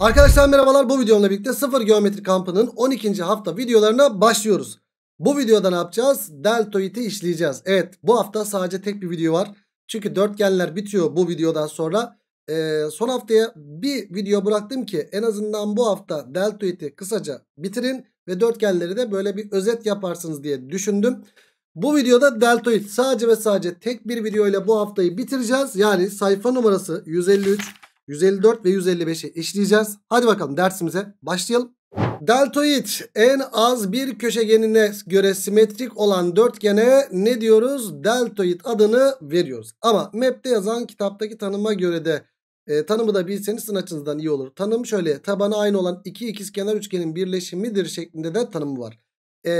Arkadaşlar merhabalar bu videomla birlikte sıfır geometri kampının 12. hafta videolarına başlıyoruz. Bu videoda ne yapacağız? Deltoid'i işleyeceğiz. Evet bu hafta sadece tek bir video var. Çünkü dörtgenler bitiyor bu videodan sonra. Ee, son haftaya bir video bıraktım ki en azından bu hafta deltoid'i kısaca bitirin. Ve dörtgenleri de böyle bir özet yaparsınız diye düşündüm. Bu videoda deltoid sadece ve sadece tek bir videoyla bu haftayı bitireceğiz. Yani sayfa numarası 153 154 ve 155'i eşleyeceğiz. Hadi bakalım dersimize başlayalım. Deltoid en az bir köşegenine göre simetrik olan dörtgene ne diyoruz? Deltoid adını veriyoruz. Ama map'te yazan kitaptaki tanıma göre de e, tanımı da bilseniz sizin açınızdan iyi olur. Tanım şöyle tabanı aynı olan iki ikizkenar üçgenin birleşimidir şeklinde de tanımı var. E,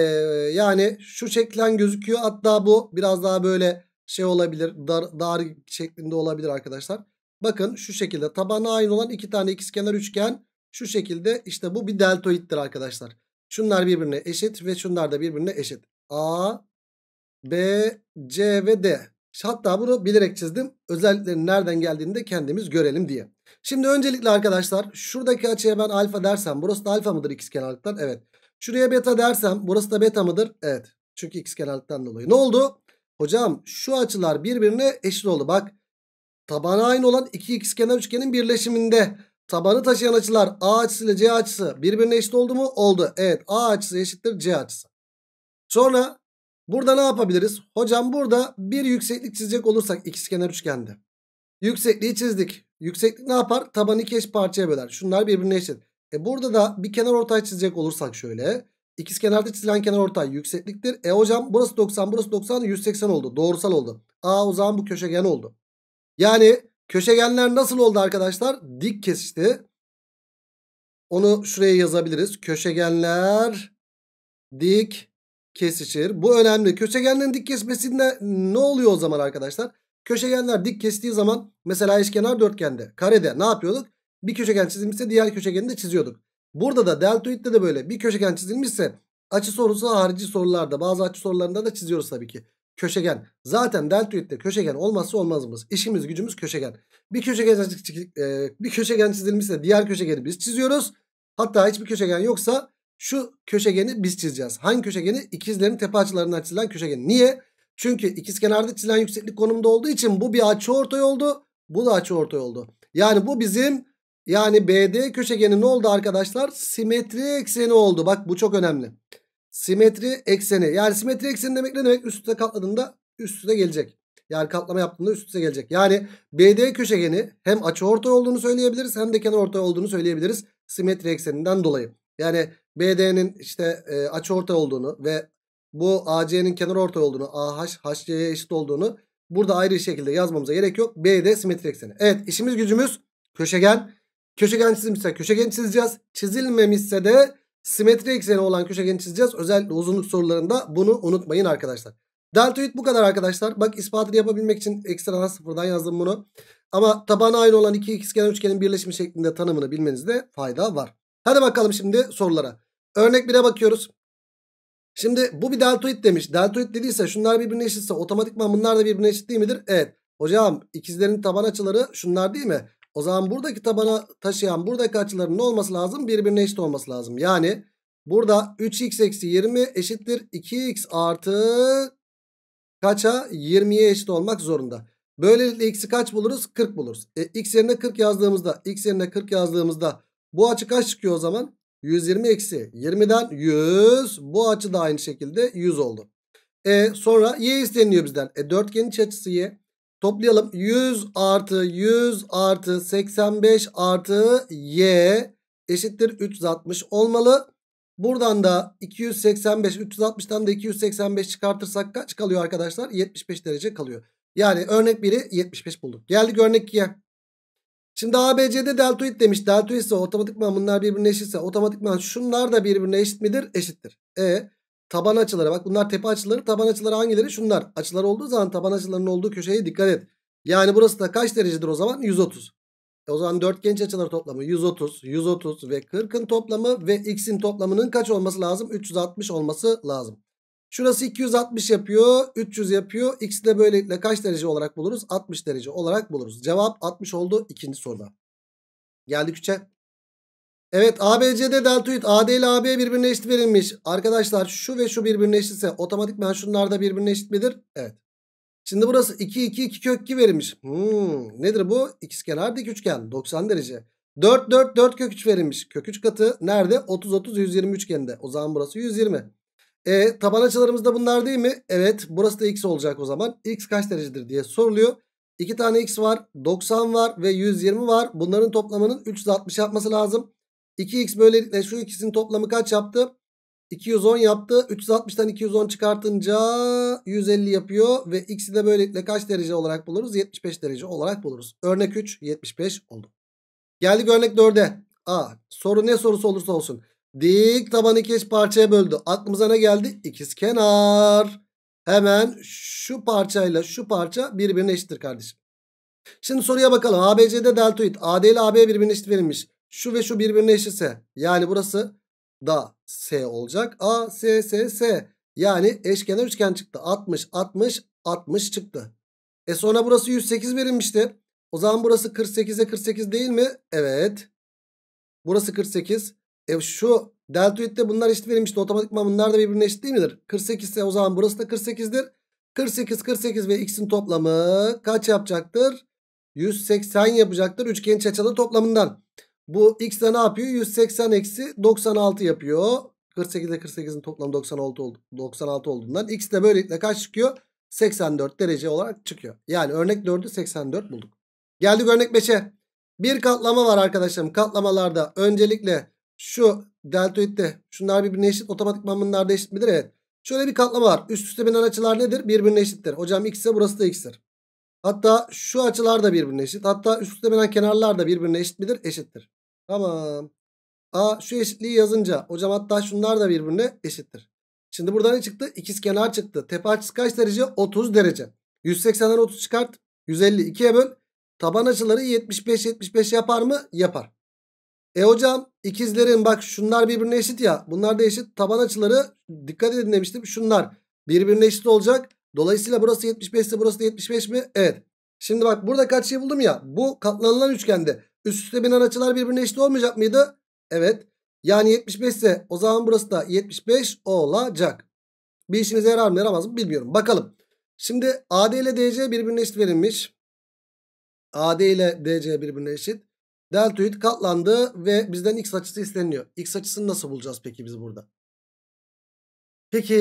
yani şu şeklen gözüküyor. Hatta bu biraz daha böyle şey olabilir dar, dar şeklinde olabilir arkadaşlar. Bakın şu şekilde tabanı aynı olan iki tane ikizkenar üçgen şu şekilde işte bu bir deltoittir arkadaşlar. Şunlar birbirine eşit ve şunlar da birbirine eşit. A, B, C ve D. Hatta bunu bilerek çizdim. Özelliklerin nereden geldiğini de kendimiz görelim diye. Şimdi öncelikle arkadaşlar şuradaki açıya ben alfa dersem burası da alfa mıdır ikizkenarlıktan? Evet. Şuraya beta dersem burası da beta mıdır? Evet. Çünkü ikizkenarlıktan dolayı. Ne oldu? Hocam şu açılar birbirine eşit oldu. Bak Tabanı aynı olan iki ikizkenar üçgenin birleşiminde tabanı taşıyan açılar A açısı ile C açısı birbirine eşit oldu mu? Oldu. Evet A açısı eşittir C açısı. Sonra burada ne yapabiliriz? Hocam burada bir yükseklik çizecek olursak ikizkenar üçgende. Yüksekliği çizdik. Yükseklik ne yapar? Tabanı iki eş parçaya böler. Şunlar birbirine eşit. E burada da bir kenar ortay çizecek olursak şöyle. İkiz kenarda çizilen kenar ortay yüksekliktir. E hocam burası 90 burası 90 180 oldu. Doğrusal oldu. A o zaman bu köşegen oldu. Yani köşegenler nasıl oldu arkadaşlar? Dik kesişti. Onu şuraya yazabiliriz. Köşegenler dik kesişir. Bu önemli. Köşegenlerin dik kesmesinde ne oluyor o zaman arkadaşlar? Köşegenler dik kestiği zaman mesela eşkenar dörtgende, karede ne yapıyorduk? Bir köşegen çizilmişse diğer köşegeni de çiziyorduk. Burada da deltoidde de böyle bir köşegen çizilmişse açı sorusu harici sorularda bazı açı sorularında da çiziyoruz tabii ki köşegen. Zaten deltoidde köşegen olmazsa olmazımız. İşimiz gücümüz köşegen. Bir köşegen, e, bir köşegen çizilmişse diğer köşegeni biz çiziyoruz. Hatta hiçbir köşegen yoksa şu köşegeni biz çizeceğiz. Hangi köşegeni? İkizlerin tepe açılarından çizilen köşegen. Niye? Çünkü ikizkenarda çizilen yükseklik konumda olduğu için bu bir açı açıortay oldu. Bu da açı açıortay oldu. Yani bu bizim yani BD köşegeni ne oldu arkadaşlar? Simetri ekseni oldu. Bak bu çok önemli. Simetri ekseni. Yani simetri ekseni demek ne demek? Üst üste katladığında üst üste gelecek. Yani katlama yaptığında üst üste gelecek. Yani BD köşegeni hem açı açıortay olduğunu söyleyebiliriz hem de kenar ortay olduğunu söyleyebiliriz. Simetri ekseninden dolayı. Yani BD'nin işte e, açıortay olduğunu ve bu AC'nin kenar ortay olduğunu, AH, HC'ye eşit olduğunu burada ayrı bir şekilde yazmamıza gerek yok. BD simetri ekseni. Evet işimiz gücümüz köşegen. Köşegen çizilmişse köşegen çizeceğiz. Çizilmemişse de simetri ekseni olan köşegeni çizeceğiz. Özellikle uzunluk sorularında bunu unutmayın arkadaşlar. Deltoid bu kadar arkadaşlar. Bak ispatını yapabilmek için ekstradan sıfırdan yazdım bunu. Ama tabanı aynı olan iki ikizkenar üçgenin birleşimi şeklinde tanımını bilmenizde fayda var. Hadi bakalım şimdi sorulara. Örnek 1'e bakıyoruz. Şimdi bu bir deltoid demiş. Deltoid dediyse şunlar birbirine eşitse otomatikman bunlar da birbirine eşit değil midir? Evet. Hocam ikizlerin taban açıları şunlar değil mi? O zaman buradaki tabana taşıyan buradaki açıların ne olması lazım? Birbirine eşit olması lazım. Yani burada 3x eksi 20 eşittir 2x artı kaça? 20'ye eşit olmak zorunda. Böylelikle x'i kaç buluruz? 40 buluruz. E, x yerine 40 yazdığımızda x yerine 40 yazdığımızda bu açı kaç çıkıyor o zaman? 120 eksi 20'den 100. Bu açı da aynı şekilde 100 oldu. E, sonra y isteniyor bizden. E, dörtgenin iç açısı y. Toplayalım. 100 artı 100 artı 85 artı y eşittir 360 olmalı. Buradan da 285 360'tan da 285 çıkartırsak kaç kalıyor arkadaşlar? 75 derece kalıyor. Yani örnek 1'i 75 bulduk. Geldik örnek 2'ye. Şimdi ABC'de deltoid demiş. Deltoid ise otomatikman bunlar birbirine eşitse otomatikman şunlar da birbirine eşit midir? Eşittir. E Taban açıları bak bunlar tepe açıları taban açıları hangileri? Şunlar açılar olduğu zaman taban açılarının olduğu köşeye dikkat et. Yani burası da kaç derecedir o zaman? 130. E o zaman dörtgenç açıları toplamı 130, 130 ve 40'ın toplamı ve x'in toplamının kaç olması lazım? 360 olması lazım. Şurası 260 yapıyor, 300 yapıyor. X'i de böylelikle kaç derece olarak buluruz? 60 derece olarak buluruz. Cevap 60 oldu ikinci soruda. Geldik 3'e. Evet ABCD delta üit AD ile AB birbirine eşit verilmiş. Arkadaşlar şu ve şu birbirine eşitse otomatikman şunlar da birbirine eşit midir? Evet. Şimdi burası 2 2 2 kök 2 verilmiş. Hmm, nedir bu? İkizkenar dik üçgen 90 derece. 4 4 4 kök 3 verilmiş. Kök 3 katı nerede? 30 30 120 üçgeninde. O zaman burası 120. E, taban açılarımız da bunlar değil mi? Evet burası da x olacak o zaman. x kaç derecedir diye soruluyor. 2 tane x var, 90 var ve 120 var. Bunların toplamının 360 yapması lazım. 2x böylelikle şu ikisinin toplamı kaç yaptı? 210 yaptı. 360'tan 210 çıkartınca 150 yapıyor. Ve x'i de böylelikle kaç derece olarak buluruz? 75 derece olarak buluruz. Örnek 3 75 oldu. Geldik örnek 4'e. A. Soru ne sorusu olursa olsun. Dik tabanı iki parçaya böldü. Aklımıza ne geldi? İkiz kenar. Hemen şu parçayla şu parça birbirine eşittir kardeşim. Şimdi soruya bakalım. ABC'de deltoid. AD ile AB birbirine eşit verilmiş. Şu ve şu birbirine eşitse yani burası da S olacak. A, S, S, S. Yani eşkenar üçgen çıktı. 60, 60, 60 çıktı. E sonra burası 108 verilmişti. O zaman burası 48'e 48 değil mi? Evet. Burası 48. E şu deltoidde bunlar eşit verilmişti. Otomatikman bunlar da birbirine eşit değil midir? 48 ise o zaman burası da 48'dir. 48, 48 ve x'in toplamı kaç yapacaktır? 180 yapacaktır. Üçgenin çaçalı toplamından. Bu x de ne yapıyor? 180 eksi 96 yapıyor. 48 ile 48'in toplamı 96 oldu. 96 olduğundan x de böylelikle kaç çıkıyor? 84 derece olarak çıkıyor. Yani örnek 4'ü 84 bulduk. Geldik örnek 5'e. Bir katlama var arkadaşlarım. Katlamalarda öncelikle şu deltoidde şunlar birbirine eşit. Otomatikman bunlar da eşit midir? Evet. Şöyle bir katlama var. Üst üste binen açılar nedir? Birbirine eşittir. Hocam x ise burası da x'tir. Hatta şu açılar da birbirine eşit. Hatta üst üste binen kenarlar da birbirine eşit midir? Eşittir. Tamam. Aa şu eşitliği yazınca hocam hatta şunlar da birbirine eşittir. Şimdi burada ne çıktı? İkiz kenar çıktı. Tepe açısı kaç derece? 30 derece. 180'den 30 çıkart. 150 2'ye böl. Taban açıları 75 75 yapar mı? Yapar. E hocam ikizlerin bak şunlar birbirine eşit ya. Bunlar da eşit. Taban açıları dikkat edin demiştim. Şunlar birbirine eşit olacak. Dolayısıyla burası 75 ise burası da 75 mi? Evet. Şimdi bak burada kaç şey buldum ya. Bu katlanılan üçgende Üst üste binen açılar birbirine eşit olmayacak mıydı? Evet. Yani 75 ise o zaman burası da 75 olacak. Bir işimize yarar mı yaramaz mı bilmiyorum. Bakalım. Şimdi AD ile DC birbirine eşit verilmiş. AD ile DC birbirine eşit. Deltoid katlandı ve bizden x açısı isteniyor. X açısını nasıl bulacağız peki biz burada? Peki,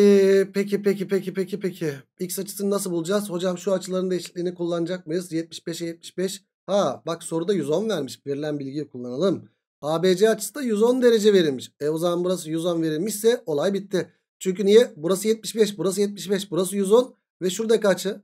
peki, peki, peki, peki, peki. X açısını nasıl bulacağız? Hocam şu açıların eşitliğini kullanacak mıyız? 75'e 75. Ha bak soruda 110 vermiş. Verilen bilgiyi kullanalım. ABC açısı da 110 derece verilmiş. E o zaman burası 110 verilmişse olay bitti. Çünkü niye? Burası 75, burası 75, burası 110 ve şurada kaçı?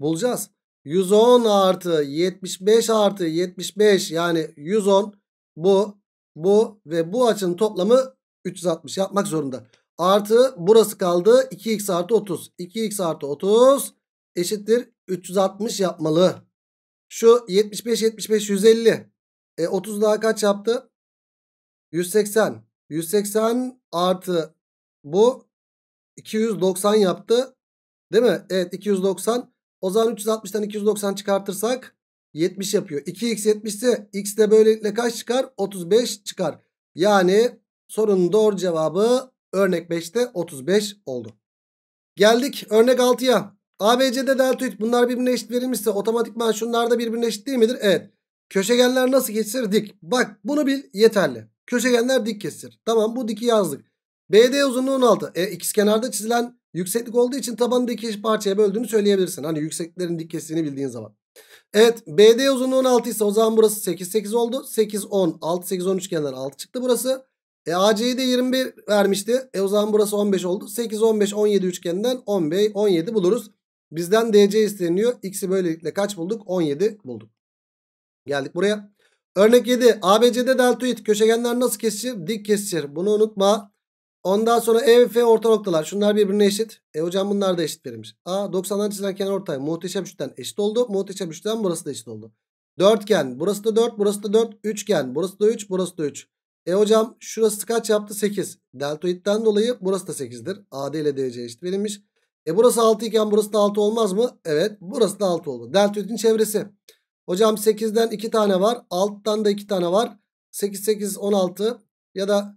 Bulacağız. 110 artı 75 artı 75 yani 110 bu bu ve bu açının toplamı 360 yapmak zorunda. Artı burası kaldı 2x artı 30. 2x artı 30 eşittir 360 yapmalı. Şu 75 75 150. E 30 daha kaç yaptı? 180. 180 artı bu 290 yaptı. Değil mi? Evet 290. O zaman 360'tan 290 çıkartırsak 70 yapıyor. 2x 70 x de böylelikle kaç çıkar? 35 çıkar. Yani sorunun doğru cevabı örnek 5'te 35 oldu. Geldik örnek 6'ya. ABC'de delta 3 bunlar birbirine eşit verilmişse otomatikman şunlar da birbirine eşit değil midir? Evet. Köşegenler nasıl kesir? Dik. Bak bunu bil yeterli. Köşegenler dik kesir. Tamam bu diki yazdık. BD uzunluğu 16. E, ikizkenarda çizilen yükseklik olduğu için tabanı iki eşit parçaya böldüğünü söyleyebilirsin. Hani yükseklerin dik kestiğini bildiğin zaman. Evet BD uzunluğu 16 ise o zaman burası 8 8 oldu. 8 10 6 8 10 üçgenden 6 çıktı burası. E AC'yi de 21 vermişti. E o zaman burası 15 oldu. 8 15 17 üçgeninden 15 17 buluruz. Bizden DC isteniyor. X'i böylelikle kaç bulduk? 17 bulduk. Geldik buraya. Örnek 7. ABC'de deltoid köşegenler nasıl kesişir? Dik kesişir. Bunu unutma. Ondan sonra E ve F orta noktalar. Şunlar birbirine eşit. E hocam bunlar da eşit verilmiş. A 90'dan çizilen kenar ortay. Muhteşem üçten eşit oldu. Muhteşem üçten burası da eşit oldu. Dörtgen. Burası da 4. Burası da 4. Üçgen. Burası da 3. Burası da 3. E hocam şurası kaç yaptı? 8. Deltoidten dolayı burası da 8'dir. AD ile DC eşit verilmiş. E burası 6 iken burası da 6 olmaz mı? Evet burası da 6 oldu. Deltoidin çevresi. Hocam 8'den 2 tane var. 6'dan da 2 tane var. 8 8 16 ya da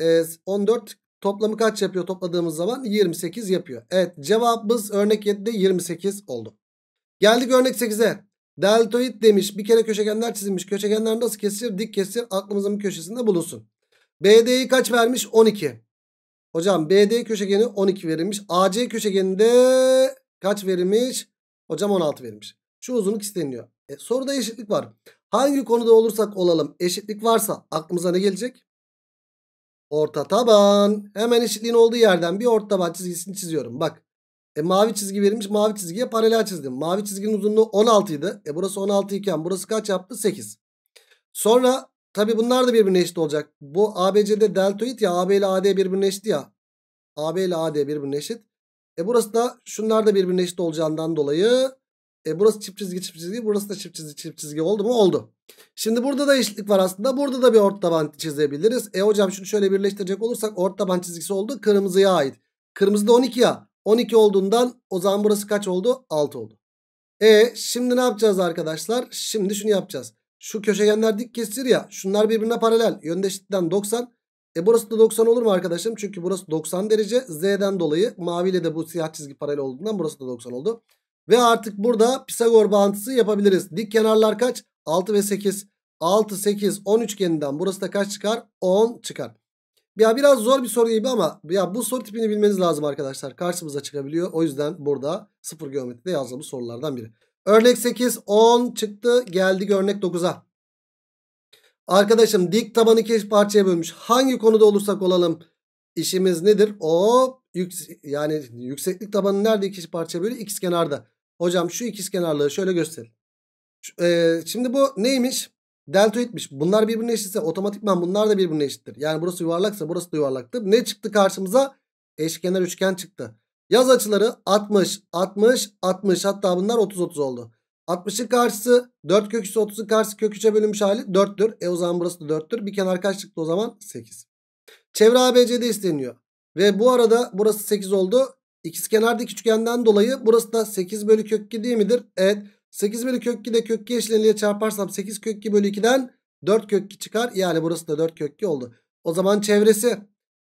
e, 14 toplamı kaç yapıyor topladığımız zaman? 28 yapıyor. Evet cevabımız örnek 7'de 28 oldu. Geldik örnek 8'e. Deltoid demiş bir kere köşegenler çizilmiş. Köşegenler nasıl kesilir? Dik kesilir. Aklımızın bir köşesinde bulunsun. BD'yi kaç vermiş? 12. Hocam BD köşegeni 12 verilmiş. AC köşegeninde kaç verilmiş? Hocam 16 verilmiş. Şu uzunluk isteniyor. E, soruda eşitlik var. Hangi konuda olursak olalım eşitlik varsa aklımıza ne gelecek? Orta taban. Hemen eşitliğin olduğu yerden bir orta taban çizgisini çiziyorum. Bak. E, mavi çizgi verilmiş. Mavi çizgiye paralel çizdim. Mavi çizginin uzunluğu 16 idi. E, burası 16 iken burası kaç yaptı? 8. Sonra Tabi bunlar da birbirine eşit olacak. Bu ABC'de deltoid ya AB ile AD birbirine eşit ya. AB ile AD birbirine eşit. E burası da şunlar da birbirine eşit olacağından dolayı e burası çift çizgi çift çizgi burası da çift çizgi çift çizgi oldu mu? Oldu. Şimdi burada da eşitlik var aslında. Burada da bir ort taban çizebiliriz. E hocam şunu şöyle birleştirecek olursak ort taban çizgisi oldu. Kırmızıya ait. Kırmızı da 12 ya. 12 olduğundan o zaman burası kaç oldu? 6 oldu. E şimdi ne yapacağız arkadaşlar? Şimdi şunu yapacağız. Şu köşegenler dik kesir ya. Şunlar birbirine paralel. Yöndeşlikten 90. E burası da 90 olur mu arkadaşım? Çünkü burası 90 derece. Z'den dolayı maviyle de bu siyah çizgi paralel olduğundan burası da 90 oldu. Ve artık burada Pisagor bağıntısı yapabiliriz. Dik kenarlar kaç? 6 ve 8. 6, 8, 10 üçgeninden burası da kaç çıkar? 10 çıkar. Ya biraz zor bir soru gibi ama ya bu soru tipini bilmeniz lazım arkadaşlar. Karşımıza çıkabiliyor. O yüzden burada sıfır geometride yazdığımız sorulardan biri. Örnek 8 10 çıktı geldik örnek 9'a. Arkadaşım dik tabanı iki parçaya bölmüş. Hangi konuda olursak olalım işimiz nedir? O yüksek, yani yükseklik tabanı nerede iki parçaya bölü? İkiz kenarda. Hocam şu ikiz kenarlığı şöyle gösterin. Ee, şimdi bu neymiş? Deltoidmiş. Bunlar birbirine eşitse otomatikman bunlar da birbirine eşittir. Yani burası yuvarlaksa burası da yuvarlaktır. Ne çıktı karşımıza? Eşkenar üçgen çıktı. Yaz açıları 60, 60, 60 hatta bunlar 30, 30 oldu. 60'ın karşısı 4 kök 30'un karşısı kök 3'e bölünmüş hali 4'tür. E o zaman burası da 4'tür. Bir kenar kaç çıktı o zaman? 8. Çevre ABC'de isteniyor. Ve bu arada burası 8 oldu. İkiz kenardaki üçgenden dolayı burası da 8 bölü kök 2 değil midir? Evet. 8 bölü kök 2 de kök 2 eşleniyle çarparsam 8 kök 2 bölü 2'den 4 kök 2 çıkar. Yani burası da 4 kök 2 oldu. O zaman çevresi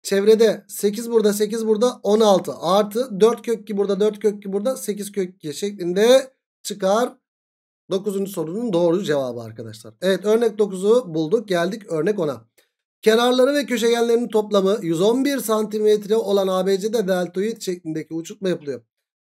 Çevrede 8 burada 8 burada 16 artı 4 kök ki burada 4 kök ki burada 8 kök 2 şeklinde çıkar. 9. sorunun doğru cevabı arkadaşlar. Evet örnek 9'u bulduk geldik örnek 10'a. Kenarları ve köşegenlerinin toplamı 111 santimetre olan ABC'de deltoid şeklindeki uçurtma yapılıyor.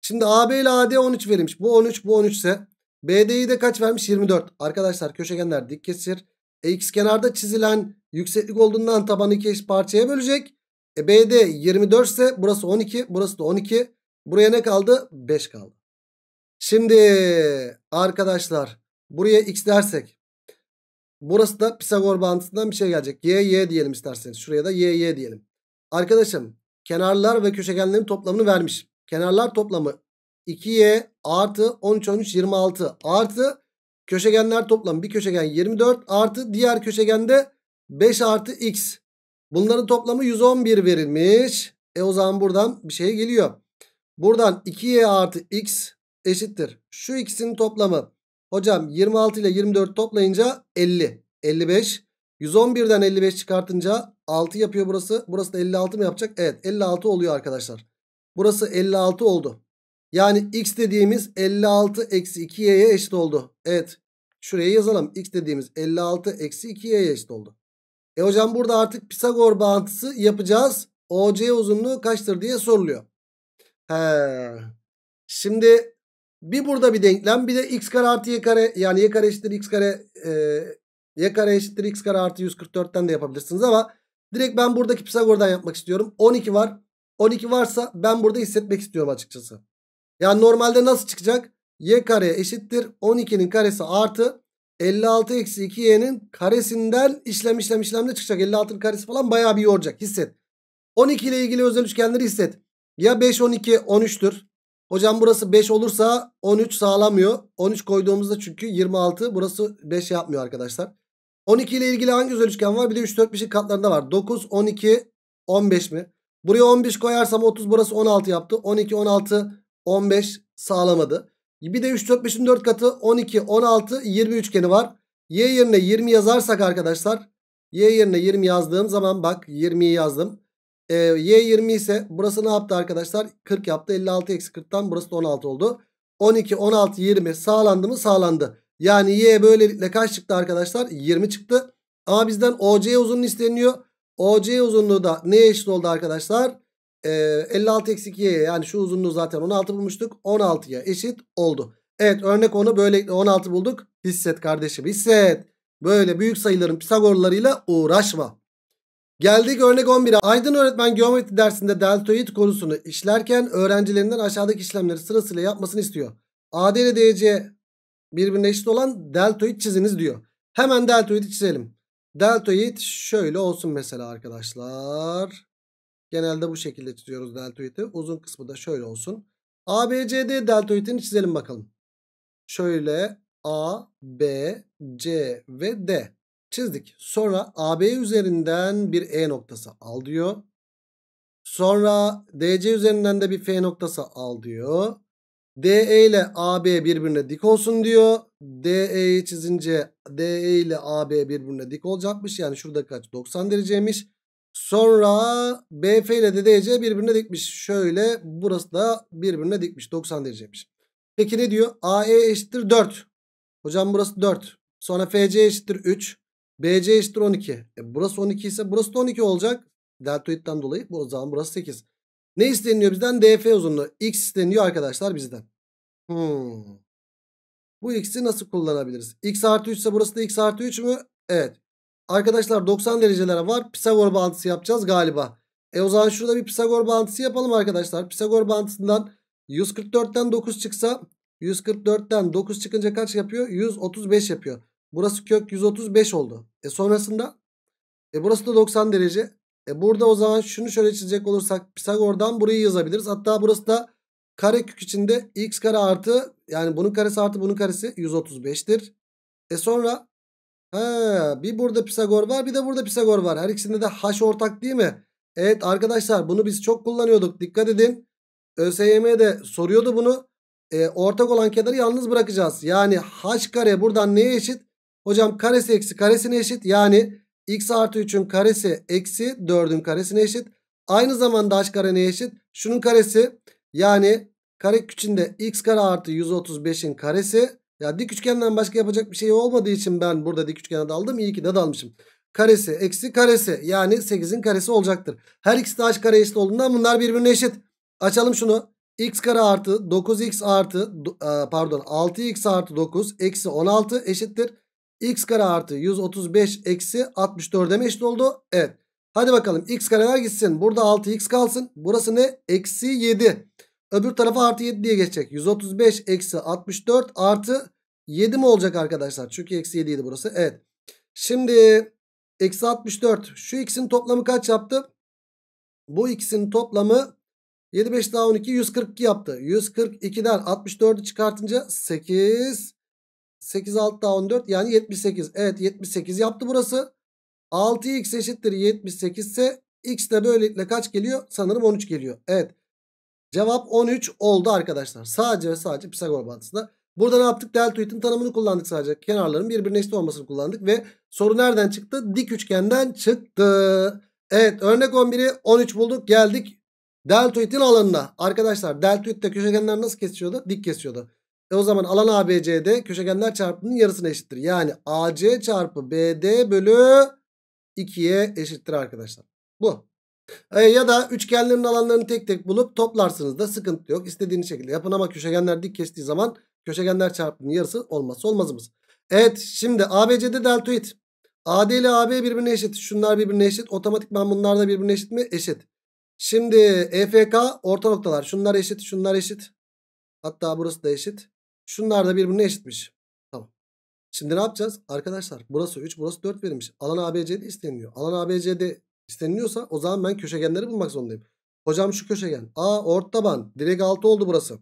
Şimdi AB ile AD 13 verilmiş. Bu 13 bu 13 ise BD'yi de kaç vermiş? 24. Arkadaşlar köşegenler dik kesir. E, x kenarda çizilen yükseklik olduğundan tabanı iki eşit parçaya bölecek. E, B'de 24 ise burası 12. Burası da 12. Buraya ne kaldı? 5 kaldı. Şimdi arkadaşlar buraya x dersek. Burası da Pisagor bağıntısından bir şey gelecek. Y, y diyelim isterseniz. Şuraya da y, y diyelim. Arkadaşım kenarlar ve köşegenlerin toplamını vermiş. Kenarlar toplamı 2y artı 13, 13, 26 artı Köşegenler toplam bir köşegen 24 artı diğer köşegende 5 artı x. Bunların toplamı 111 verilmiş. E o zaman buradan bir şey geliyor. Buradan 2y artı x eşittir. Şu ikisinin toplamı hocam 26 ile 24 toplayınca 50. 55. 111'den 55 çıkartınca 6 yapıyor burası. Burası da 56 mı yapacak? Evet 56 oluyor arkadaşlar. Burası 56 oldu. Yani x dediğimiz 56 eksi 2y'ye eşit oldu. Evet şuraya yazalım. x dediğimiz 56 eksi 2y'ye eşit oldu. E hocam burada artık Pisagor bağıntısı yapacağız. OC uzunluğu kaçtır diye soruluyor. He. Şimdi bir burada bir denklem bir de x kare artı y kare yani y kare eşittir x kare e, y kare eşittir x kare artı 144'ten de yapabilirsiniz ama direkt ben buradaki Pisagor'dan yapmak istiyorum. 12 var. 12 varsa ben burada hissetmek istiyorum açıkçası. Yani normalde nasıl çıkacak? Y kare eşittir 12'nin karesi artı 56 eksi 2y'nin karesinden işlem işlem işlemle çıkacak. 56'nın karesi falan bayağı bir yoracak. Hisset. 12 ile ilgili özel üçgenleri hisset. Ya 5 12 13'tür. Hocam burası 5 olursa 13 sağlamıyor. 13 koyduğumuzda çünkü 26 burası 5 yapmıyor arkadaşlar. 12 ile ilgili hangi özel üçgen var? Bir de 3 4 5'in katlarında var. 9 12 15 mi? Buraya 15 koyarsam 30 burası 16 yaptı. 12 16 15 sağlamadı. Bir de 3, 4, 5'in 4 katı 12, 16, 20 üçgeni var. Y yerine 20 yazarsak arkadaşlar. Y yerine 20 yazdığım zaman bak 20'yi yazdım. Ee, y 20 ise burası ne yaptı arkadaşlar? 40 yaptı. 56 eksi 40'tan burası da 16 oldu. 12, 16, 20 sağlandı mı? Sağlandı. Yani y böylelikle kaç çıktı arkadaşlar? 20 çıktı. Ama bizden OC uzunluğu isteniyor. OC uzunluğu da neye eşit oldu arkadaşlar? e, ee, 56 eksik y'ye yani şu uzunluğu zaten 16 bulmuştuk. 16'ya eşit oldu. Evet örnek onu böyle 16 bulduk. Hisset kardeşim hisset. Böyle büyük sayıların Pisagorlarıyla uğraşma. Geldik örnek 11'e. Aydın öğretmen geometri dersinde deltoid konusunu işlerken öğrencilerinden aşağıdaki işlemleri sırasıyla yapmasını istiyor. AD ile DC birbirine eşit olan deltoid çiziniz diyor. Hemen deltoidi çizelim. Deltoid şöyle olsun mesela arkadaşlar. Genelde bu şekilde çiziyoruz deltoidi. Uzun kısmı da şöyle olsun. ABCD deltoidini çizelim bakalım. Şöyle A, B, C ve D çizdik. Sonra AB üzerinden bir E noktası al diyor. Sonra DC üzerinden de bir F noktası al diyor. DE ile AB birbirine dik olsun diyor. DE'yi çizince DE ile AB birbirine dik olacakmış. Yani şurada kaç? 90 dereceymiş. Sonra BF ile de DC birbirine dikmiş. Şöyle burası da birbirine dikmiş. 90 dereceymiş. Peki ne diyor? AE eşittir 4. Hocam burası 4. Sonra FC eşittir 3. BC eşittir 12. E burası 12 ise burası da 12 olacak. Deltoid'den dolayı. O zaman burası 8. Ne isteniyor bizden? DF uzunluğu. X isteniyor arkadaşlar bizden. Hmm. Bu x'i nasıl kullanabiliriz? X artı 3 ise burası da x artı 3 mü? Evet. Arkadaşlar 90 derecelere var. Pisagor bağıntısı yapacağız galiba. E o zaman şurada bir Pisagor bağıntısı yapalım arkadaşlar. Pisagor bağıntısından 144'ten 9 çıksa 144'ten 9 çıkınca kaç yapıyor? 135 yapıyor. Burası kök 135 oldu. E sonrasında e burası da 90 derece. E burada o zaman şunu şöyle çizecek olursak Pisagor'dan burayı yazabiliriz. Hatta burası da kare kök içinde x kare artı yani bunun karesi artı bunun karesi 135'tir. E sonra He, bir burada Pisagor var bir de burada Pisagor var. Her ikisinde de h ortak değil mi? Evet arkadaşlar bunu biz çok kullanıyorduk. Dikkat edin. ÖSYM'de soruyordu bunu. E, ortak olan kenarı yalnız bırakacağız. Yani h kare buradan neye eşit? Hocam karesi eksi karesine eşit. Yani x artı 3'ün karesi eksi 4'ün karesine eşit. Aynı zamanda h kare neye eşit? Şunun karesi yani kare küçüğünde x kare artı 135'in karesi ya dik üçgenden başka yapacak bir şey olmadığı için ben burada dik üçgene aldım İyi ki de dalmışım. Karesi eksi karesi yani 8'in karesi olacaktır. Her ikisi de h kare eşit olduğundan bunlar birbirine eşit. Açalım şunu. x kare artı 9x artı e, pardon 6x artı 9 eksi 16 eşittir. x kare artı 135 eksi 64'e mi eşit oldu? Evet. Hadi bakalım x kareler gitsin. Burada 6x kalsın. Burası ne? Eksi 7. Öbür tarafa artı 7 diye geçecek. 135 eksi 64 artı 7 mi olacak arkadaşlar? Çünkü eksi 7 idi burası. Evet. Şimdi eksi 64. Şu x'in toplamı kaç yaptı? Bu x'in toplamı 75 daha 12 142 yaptı. 142'den 64'ü çıkartınca 8 8 6 daha 14 yani 78. Evet 78 yaptı burası. 6x eşittir 78 ise x de böylelikle kaç geliyor? Sanırım 13 geliyor. Evet. Cevap 13 oldu arkadaşlar. Sadece ve sadece Pisagor bağıntısında. Burada ne yaptık? Delta Deltoid'in tanımını kullandık sadece. Kenarların birbirine eşit olmasını kullandık. Ve soru nereden çıktı? Dik üçgenden çıktı. Evet örnek 11'i 13 bulduk. Geldik Delta deltoid'in alanına. Arkadaşlar Delta deltoid'de köşegenler nasıl kesiyordu? Dik kesiyordu. E o zaman alan ABC'de köşegenler çarpımının yarısına eşittir. Yani AC çarpı BD bölü 2'ye eşittir arkadaşlar. Bu. E, ya da üçgenlerin alanlarını tek tek bulup toplarsınız da sıkıntı yok. İstediğiniz şekilde yapın ama köşegenler dik kestiği zaman köşegenler çarpımının yarısı olmazsa olmazımız. Evet şimdi ABC'de deltoid. AD ile AB birbirine eşit. Şunlar birbirine eşit. Otomatikman bunlar da birbirine eşit mi? Eşit. Şimdi EFK orta noktalar. Şunlar eşit, şunlar eşit. Hatta burası da eşit. Şunlar da birbirine eşitmiş. Tamam. Şimdi ne yapacağız? Arkadaşlar burası 3, burası 4 verilmiş. Alan ABC'de isteniyor. Alan ABC'de isteniliyorsa o zaman ben köşegenleri bulmak zorundayım. Hocam şu köşegen. A orta ban. Direkt altı oldu burası.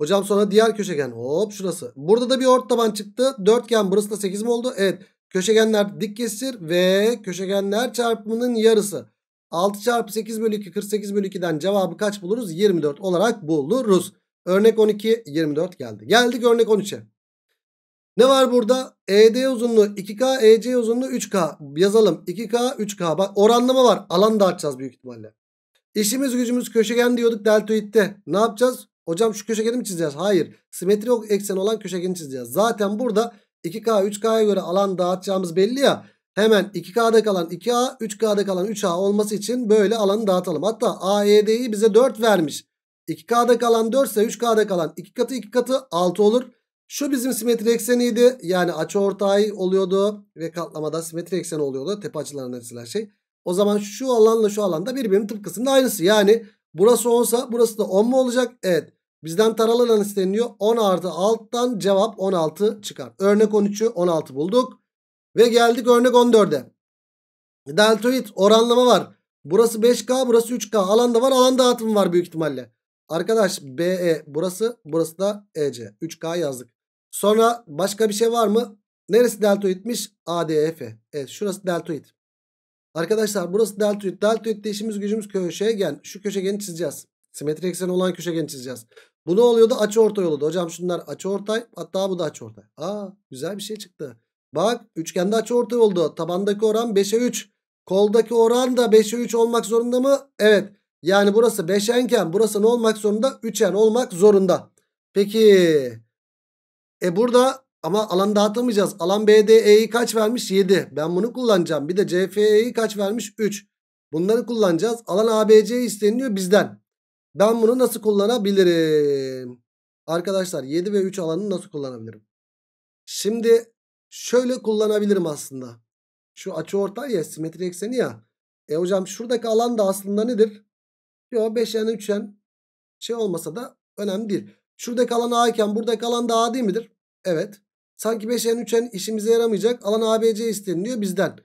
Hocam sonra diğer köşegen. Hop şurası. Burada da bir orta taban çıktı. Dörtgen burası da 8 mi oldu? Evet. Köşegenler dik kesir ve köşegenler çarpımının yarısı. 6 çarpı 8 bölü 2 48 bölü 2'den cevabı kaç buluruz? 24 olarak buluruz. Örnek 12 24 geldi. Geldik örnek 13'e. Ne var burada? ED uzunluğu 2K, EC uzunluğu 3K. Yazalım 2K, 3K. Bak oranlama var. Alan da açacağız büyük ihtimalle. İşimiz gücümüz köşegen diyorduk deltoid'de. Ne yapacağız? Hocam şu köşegeni mi çizeceğiz? Hayır. Simetri eksen olan köşegeni çizeceğiz. Zaten burada 2K, 3K'ya göre alan dağıtacağımız belli ya. Hemen 2K'da kalan 2A, 3K'da kalan 3A olması için böyle alanı dağıtalım. Hatta AED'yi bize 4 vermiş. 2K'da kalan 4 ise 3K'da kalan 2 katı 2 katı 6 olur. Şu bizim simetri ekseniydi. Yani açı ortay oluyordu. Ve katlamada simetri ekseni oluyordu. Tepe açılarına çizilen şey. O zaman şu alanla şu alanda birbirinin tıpkısının aynısı. Yani burası 10 sa burası da 10 mu olacak? Evet. Bizden taralı alan isteniyor. 10 artı alttan cevap 16 çıkar. Örnek 13'ü 16 bulduk. Ve geldik örnek 14'e. Deltoid oranlama var. Burası 5K burası 3K. Alanda var alan dağıtımı var büyük ihtimalle. Arkadaş BE burası burası da EC. 3K yazdık. Sonra başka bir şey var mı? Neresi deltoidmiş? ADF. E, evet şurası deltoid. Arkadaşlar burası deltoid. Deltoid'de işimiz gücümüz köşegen. Şu köşegeni çizeceğiz. Simetri ekseni olan köşegeni çizeceğiz. Bu ne oluyordu? Açıortay oluyordu. Hocam şunlar ortay. Hatta bu da açıortay. Aa güzel bir şey çıktı. Bak üçgende açıortay oldu. Tabandaki oran 5'e 3. Koldaki oran da 5'e 3 olmak zorunda mı? Evet. Yani burası 5'enken burası ne olmak zorunda? 3'en olmak zorunda. Peki e burada ama alan dağıtamayacağız. Alan BDE'yi kaç vermiş? 7. Ben bunu kullanacağım. Bir de CFE'yi kaç vermiş? 3. Bunları kullanacağız. Alan ABC isteniyor bizden. Ben bunu nasıl kullanabilirim? Arkadaşlar 7 ve 3 alanını nasıl kullanabilirim? Şimdi şöyle kullanabilirim aslında. Şu açı ortay ya simetri ekseni ya. E hocam şuradaki alan da aslında nedir? Yo 5 yani 3 yani şey olmasa da önemli değil. Şurada kalan A iken burada kalan da A değil midir? Evet. Sanki 5N 3N işimize yaramayacak. Alan ABC isteniliyor bizden.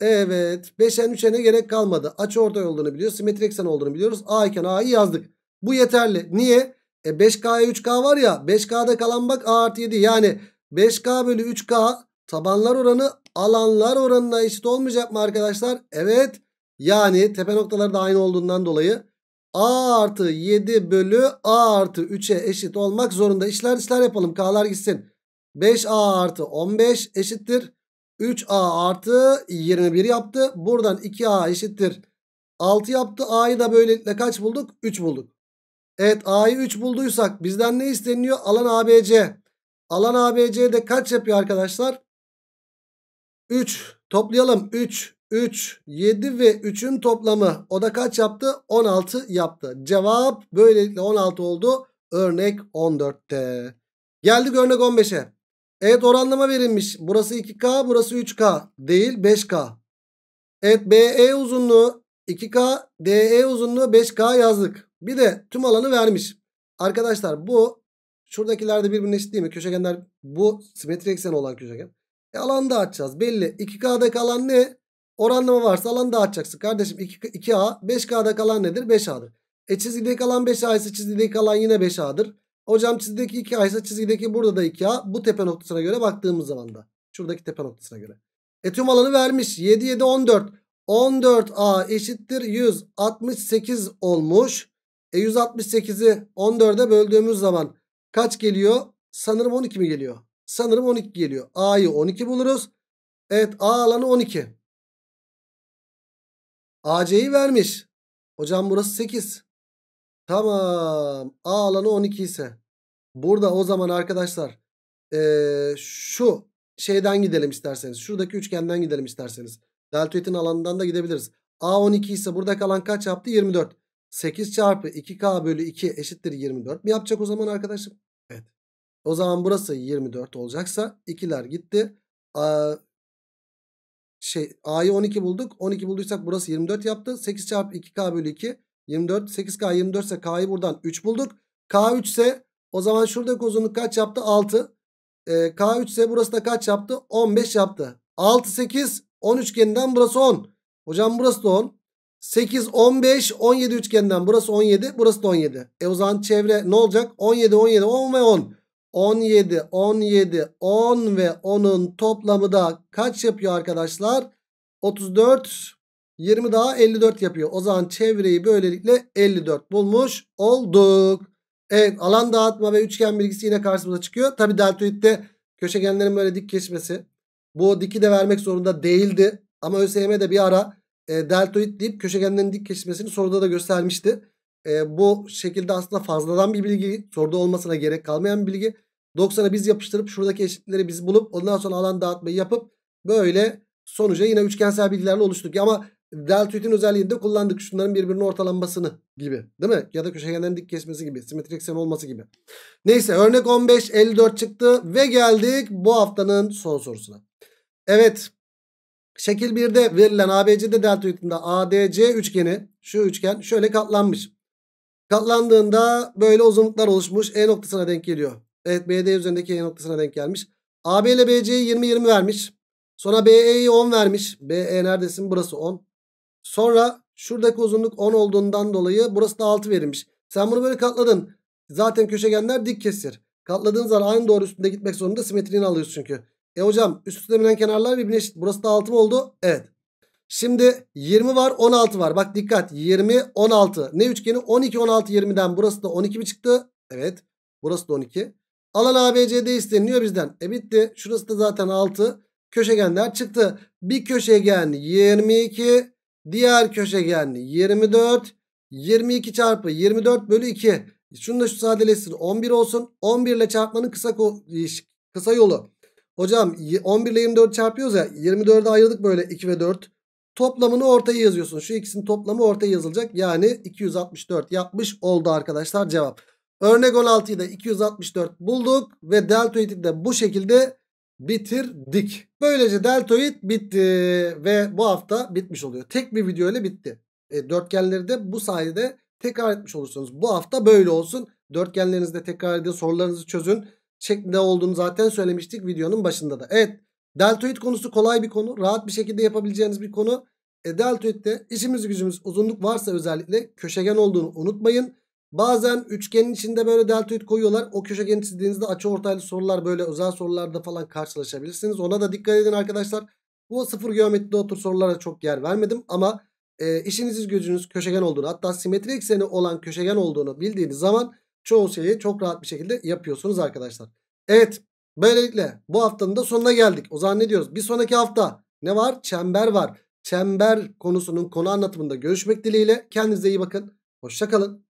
Evet. 5N 3N'e gerek kalmadı. Açı orta olduğunu biliyoruz. Simetrik eksen olduğunu biliyoruz. A iken A'yı yazdık. Bu yeterli. Niye? E 5K'ya 3K var ya. 5K'da kalan bak A artı 7. Yani 5K bölü 3K tabanlar oranı alanlar oranına eşit olmayacak mı arkadaşlar? Evet. Yani tepe noktaları da aynı olduğundan dolayı A artı 7 bölü A artı 3'e eşit olmak zorunda. İşler işler yapalım. K'lar gitsin. 5A artı 15 eşittir. 3A artı 21 yaptı. Buradan 2A eşittir. 6 yaptı. A'yı da böylelikle kaç bulduk? 3 bulduk. Evet A'yı 3 bulduysak bizden ne isteniyor? Alan ABC. Alan ABC'de kaç yapıyor arkadaşlar? 3. Toplayalım. 3, 3, 7 ve 3'ün toplamı o da kaç yaptı? 16 yaptı. Cevap böylelikle 16 oldu. Örnek 14'te. Geldik örnek 15'e. Evet oranlama verilmiş. Burası 2K burası 3K değil 5K. Evet BE uzunluğu 2K DE uzunluğu 5K yazdık. Bir de tüm alanı vermiş. Arkadaşlar bu şuradakilerde birbirine eşit değil mi? Köşegenler bu simetri ekseni olan köşegen. E alan da açacağız belli. 2K'daki alan ne? Oranlama varsa alan dağıtacaksın. Kardeşim 2, 2A 5K'da kalan nedir? 5A'dır. E çizgideki kalan 5A ise çizgideki kalan yine 5A'dır. Hocam çizgideki 2A ise çizgideki burada da 2A. Bu tepe noktasına göre baktığımız zaman da. Şuradaki tepe noktasına göre. E tüm alanı vermiş. 7 7 14. 14A eşittir 168 olmuş. E 168'i 14'e böldüğümüz zaman kaç geliyor? Sanırım 12 mi geliyor? Sanırım 12 geliyor. A'yı 12 buluruz. Evet A alanı 12. AC'yi vermiş. Hocam burası 8. Tamam. A alanı 12 ise. Burada o zaman arkadaşlar ee, şu şeyden gidelim isterseniz. Şuradaki üçgenden gidelim isterseniz. Deltoid'in alanından da gidebiliriz. A 12 ise burada kalan kaç yaptı? 24. 8 çarpı 2K bölü 2 eşittir 24 mi yapacak o zaman arkadaşım? Evet. O zaman burası 24 olacaksa ikiler gitti. A, şey A'yı 12 bulduk. 12 bulduysak burası 24 yaptı. 8 çarpı 2K bölü 2 24. 8K 24 ise K'yı buradan 3 bulduk. K 3 ise o zaman şuradaki uzunluk kaç yaptı? 6. Ee, K3 ise burası da kaç yaptı? 15 yaptı. 6, 8, 10 üçgeninden burası 10. Hocam burası da 10. 8, 15, 17 üçgeninden burası 17, burası da 17. E o zaman çevre ne olacak? 17, 17, 10 ve 10. 17, 17, 10 ve 10'un toplamı da kaç yapıyor arkadaşlar? 34, 20 daha 54 yapıyor. O zaman çevreyi böylelikle 54 bulmuş olduk. Evet alan dağıtma ve üçgen bilgisi yine karşımıza çıkıyor. Tabi deltoidde köşegenlerin böyle dik kesmesi. Bu diki de vermek zorunda değildi. Ama ÖSYM de bir ara e, deltoid deyip köşegenlerin dik kesmesini soruda da göstermişti e, bu şekilde aslında fazladan bir bilgi soruda olmasına gerek kalmayan bir bilgi. 90'a biz yapıştırıp şuradaki eşitleri biz bulup ondan sonra alan dağıtmayı yapıp böyle sonuca yine üçgensel bilgilerle oluştuk. Ama deltoidin özelliğinde kullandık şunların birbirinin ortalanmasını gibi değil mi? Ya da köşegenlerin dik kesmesi gibi simetrik eksen olması gibi. Neyse örnek 15 54 çıktı ve geldik bu haftanın son sorusuna. Evet şekil 1'de verilen ABC'de deltoidinde ADC üçgeni şu üçgen şöyle katlanmış. Katlandığında böyle uzunluklar oluşmuş. E noktasına denk geliyor. Evet BD üzerindeki E noktasına denk gelmiş. AB ile BC'yi 20-20 vermiş. Sonra BE'yi 10 vermiş. BE neredesin? Burası 10. Sonra şuradaki uzunluk 10 olduğundan dolayı burası da 6 verilmiş. Sen bunu böyle katladın. Zaten köşegenler dik kesir. Katladığın zaman aynı doğru üstünde gitmek zorunda simetriğini alıyorsun çünkü. E hocam üst üste binen kenarlar birbirine eşit. Burası da 6 mı oldu? Evet. Şimdi 20 var 16 var. Bak dikkat 20 16. Ne üçgeni? 12 16 20'den burası da 12 mi çıktı? Evet. Burası da 12. Alan ABCD isteniliyor bizden. E bitti. Şurası da zaten 6. Köşegenler çıktı. Bir köşegen 22. Diğer köşegen 24. 22 çarpı 24 bölü 2. E, şunu da şu sadeleşsin. 11 olsun. 11 ile çarpmanın kısa e, kısa yolu. Hocam 11 ile 24 çarpıyoruz ya. 24'ü ayırdık böyle 2 ve 4. Toplamını ortaya yazıyorsun. Şu ikisinin toplamı ortaya yazılacak. Yani 264 yapmış oldu arkadaşlar cevap. Örnek 16'yı da 264 bulduk ve deltoidi de bu şekilde bitirdik. Böylece deltoid bitti ve bu hafta bitmiş oluyor. Tek bir video ile bitti. E, dörtgenleri de bu sayede tekrar etmiş olursunuz. Bu hafta böyle olsun. Dörtgenlerinizde tekrar edin sorularınızı çözün. Şeklinde olduğunu zaten söylemiştik videonun başında da. Evet Deltoid konusu kolay bir konu. Rahat bir şekilde yapabileceğiniz bir konu. E, deltoid'de işimiz gücümüz uzunluk varsa özellikle köşegen olduğunu unutmayın. Bazen üçgenin içinde böyle deltoid koyuyorlar. O köşegeni çizdiğinizde açı ortaylı sorular böyle özel sorularda falan karşılaşabilirsiniz. Ona da dikkat edin arkadaşlar. Bu sıfır geometride otur sorulara çok yer vermedim ama e, işiniz gücünüz köşegen olduğunu hatta simetri ekseni olan köşegen olduğunu bildiğiniz zaman çoğu şeyi çok rahat bir şekilde yapıyorsunuz arkadaşlar. Evet Böylelikle bu haftanın da sonuna geldik. O zaman ne diyoruz? Bir sonraki hafta ne var? Çember var. Çember konusunun konu anlatımında görüşmek dileğiyle. Kendinize iyi bakın. Hoşçakalın.